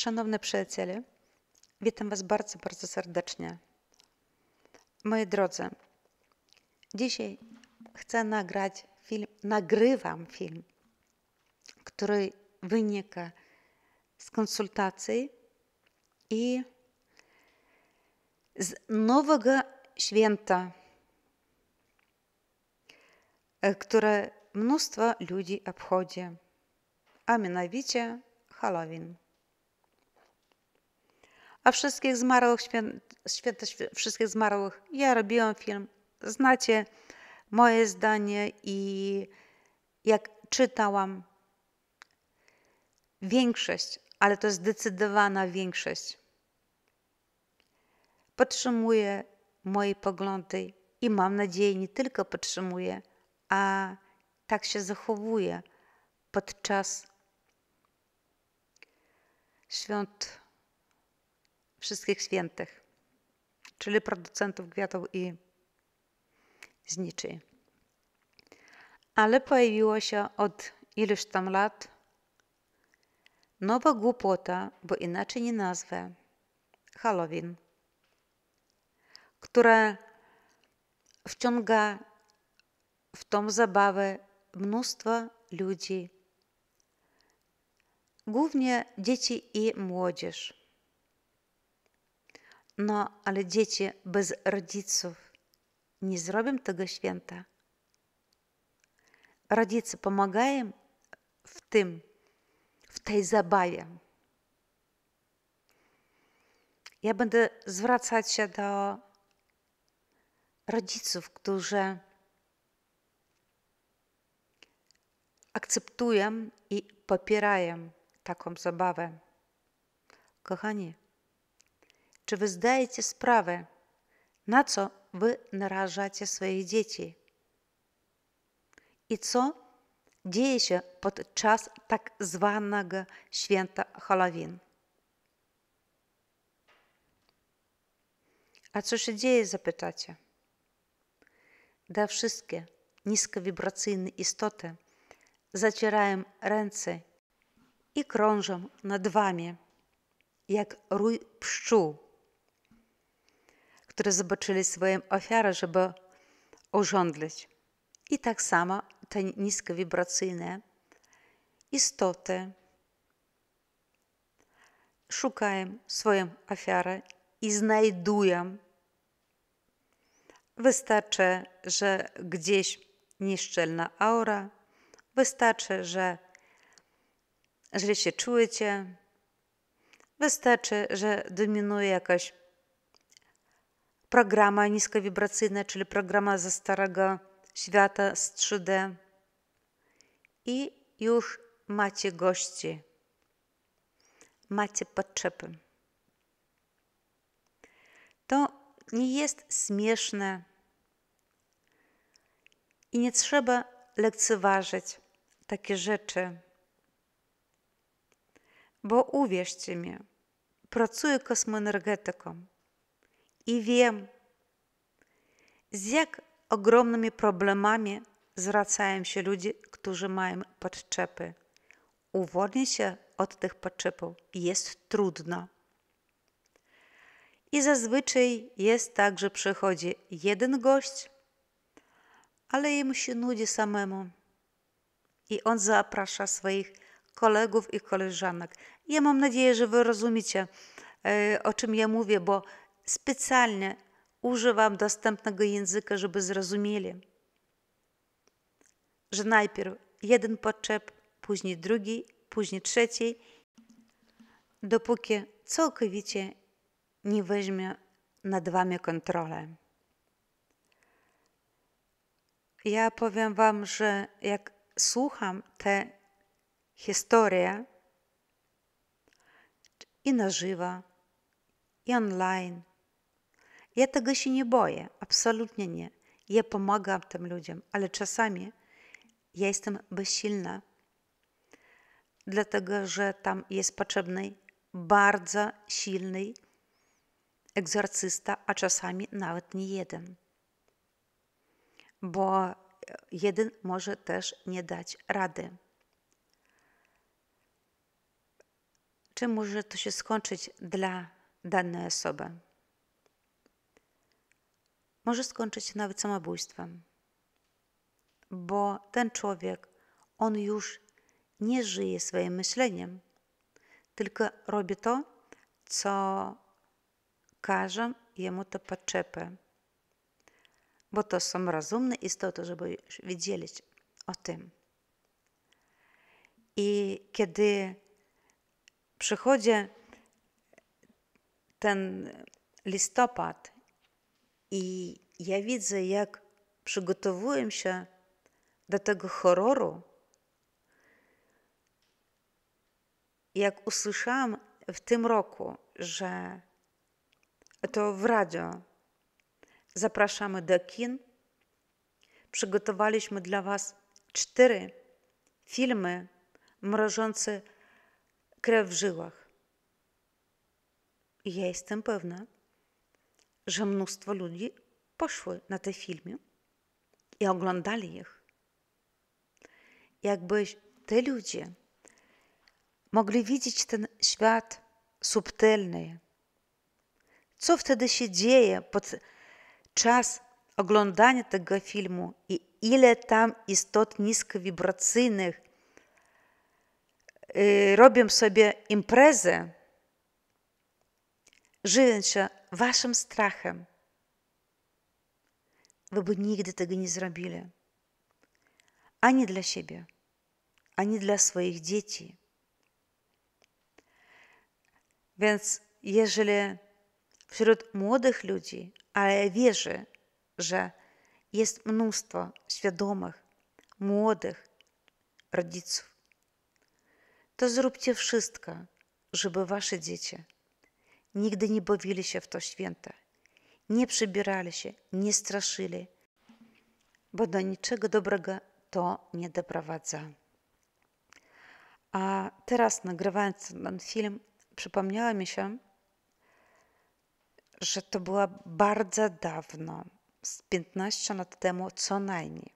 Szanowny przyjaciele, witam Was bardzo, bardzo serdecznie. Moi drodzy, dzisiaj chcę nagrać film, nagrywam film, który wynika z konsultacji i z nowego święta, e, które mnóstwo ludzi obchodzi, a mianowicie Halloween. A wszystkich zmarłych, święte, święte wszystkich zmarłych, ja robiłam film. Znacie moje zdanie i jak czytałam, większość, ale to zdecydowana większość, podtrzymuje moje poglądy i mam nadzieję nie tylko podtrzymuje, a tak się zachowuje podczas świąt wszystkich świętych, czyli producentów kwiatów i zniczy. Ale pojawiło się od iluś tam lat nowa głupota, bo inaczej nie nazwę, Halloween, która wciąga w tą zabawę mnóstwo ludzi, głównie dzieci i młodzież. No, ale dzieci bez rodziców nie zrobią tego święta. Rodzice pomagają w tym, w tej zabawie. Ja będę zwracać się do rodziców, którzy akceptują i popierają taką zabawę. Kochani, czy wy zdajecie sprawę, na co wy narażacie swoje dzieci? I co dzieje się podczas tak zwanego święta Halloween? A co się dzieje, zapytacie? Da wszystkie niskowibracyjne istoty zacierają ręce i krążą nad wami, jak rój pszczół które zobaczyli swoją ofiarę, żeby urządlić. I tak samo te niskowibracyjne istoty szukają swoją ofiarę i znajdują. Wystarczy, że gdzieś nieszczelna aura, wystarczy, że źle się czujecie, wystarczy, że dominuje jakaś programa niskowibracyjna, czyli programa ze starego świata z 3D. I już macie gości, macie potrzeby. To nie jest śmieszne i nie trzeba lekceważyć takie rzeczy. Bo uwierzcie mi, pracuję kosmoenergetyką и вем. Z jak ogromnymi problemami zwracają się ludzie, którzy mają podczepy. Uwolnić się od tych podczepów jest trudno. I zazwyczaj jest tak, że przychodzi jeden gość, ale jemu się nudzi samemu. I on zaprasza swoich kolegów i koleżanek. Ja mam nadzieję, że wy rozumiecie, e, o czym ja mówię, bo Спеціально używam dostępnego języka, żeby zrozumieli. Że najpierw jeden potrzeb, później drugi, później trzeci, dopóki całkowicie nie weźmie nad wami kontrolę. Ja powiem wam, że jak słucham te historie i na żywo, i online – ja tego się nie boję, absolutnie nie. Ja pomagam tym ludziom, ale czasami ja jestem bezsilna, dlatego że tam jest potrzebny bardzo silny egzorcysta, a czasami nawet nie jeden. Bo jeden może też nie dać rady. Czemu może to się skończyć dla danej osoby? może skończyć się nawet samobójstwem. Bo ten człowiek, on już nie żyje swoim myśleniem, tylko robi to, co każą jemu te potrzeby. Bo to są rozumne istoty, żeby wiedzieć o tym. I kiedy przychodzi ten listopad i ja widzę, jak przygotowuję się do tego horroru, jak usłyszałam w tym roku, że to w radio zapraszamy do kin, przygotowaliśmy dla Was cztery filmy mrożące krew w żyłach. I ja jestem pewna, że mnóstwo ludzi poszły na te filmy i oglądali ich. Jakby te ludzie mogli widzieć ten świat subtelny. Co wtedy się dzieje pod czas oglądania tego filmu i ile tam istot niskowibracyjnych y, robią sobie imprezę, żyjąc się waszym strachem, wy by nigdy tego nie zrobili. Ani dla siebie, ani dla swoich dzieci. Więc jeżeli wśród młodych ludzi, ale wierzę, że jest mnóstwo świadomych, młodych rodziców, to zróbcie wszystko, żeby wasze dzieci Nigdy nie bawili się w to święta. Nie przybierali się, nie straszyli, bo do niczego dobrego to nie doprowadza. A teraz nagrywając ten film, przypomniała mi się, że to było bardzo dawno, z 15 lat temu co najmniej.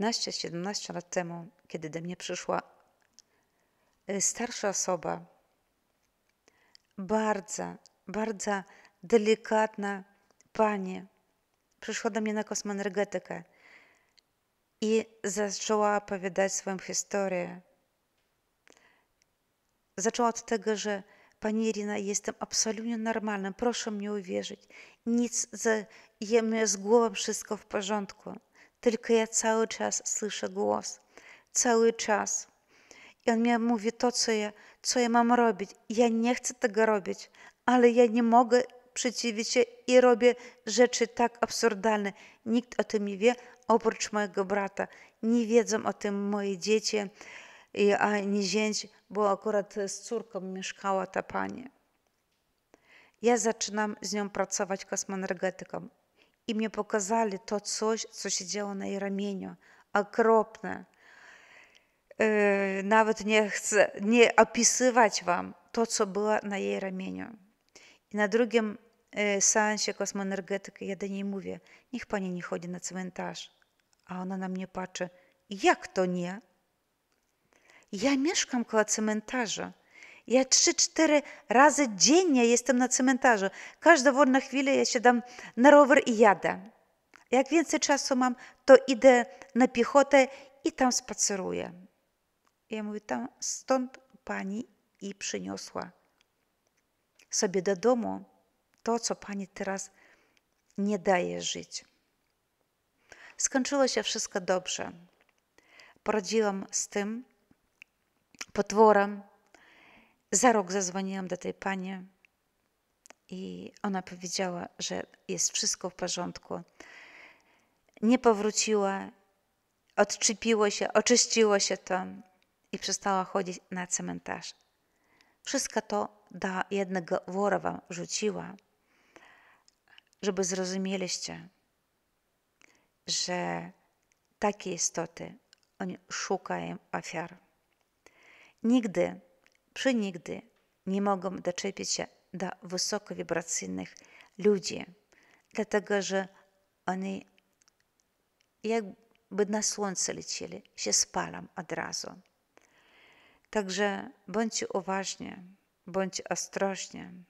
15-17 lat temu, kiedy do mnie przyszła starsza osoba, bardzo, bardzo delikatna pani przyszła do mnie na kosmoenergetykę i zaczęła opowiadać swoją historię. Zaczęła od tego, że Pani Irina, jestem absolutnie normalna, proszę mnie uwierzyć. Nic, za, ja, z głową wszystko w porządku, tylko ja cały czas słyszę głos, cały czas. I on mi mówi to, co ja co ja mam robić. Ja nie chcę tego robić, ale ja nie mogę przeciwić się i robię rzeczy tak absurdalne. Nikt o tym nie wie, oprócz mojego brata. Nie wiedzą o tym moje dzieci, a nie zięć, bo akurat z córką mieszkała ta pani. Ja zaczynam z nią pracować kosmoenergetyką. I mnie pokazali to coś, co się działo na jej ramieniu. Okropne. Y, nawet nie chcę nie opisywać wam to, co było na jej ramieniu. I na drugim y, seansie kosmoenergetyki ja do niej mówię, niech pani nie chodzi na cmentarz. A ona na mnie patrzy, jak to nie? Ja mieszkam koło cmentarza. Ja trzy, cztery razy dziennie jestem na cmentarzu. Każda wolna chwila ja się dam na rower i jadę. Jak więcej czasu mam, to idę na piechotę i tam spaceruję. Ja mówię, tam stąd pani i przyniosła sobie do domu to, co pani teraz nie daje żyć. Skończyło się wszystko dobrze. Poradziłam z tym potworem. Za rok zadzwoniłam do tej pani i ona powiedziała, że jest wszystko w porządku. Nie powróciła, odczepiło się, oczyściło się to i przestała chodzić na cmentarz. Wszystko to do jednego wora wam rzuciła, żeby zrozumieliście, że takie istoty, oni szukają ofiar. Nigdy, przynigdy nie mogą doczepić się do wysokowibracyjnych ludzi, dlatego że oni jakby na słońce lecieli, się spalam od razu. Także bądźcie uważni, bądźcie ostrożni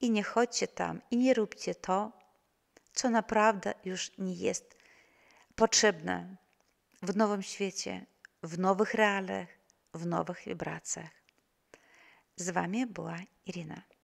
i nie chodźcie tam i nie róbcie to, co naprawdę już nie jest potrzebne w nowym świecie, w nowych realiach, w nowych wibracjach. Z Wami była Irina.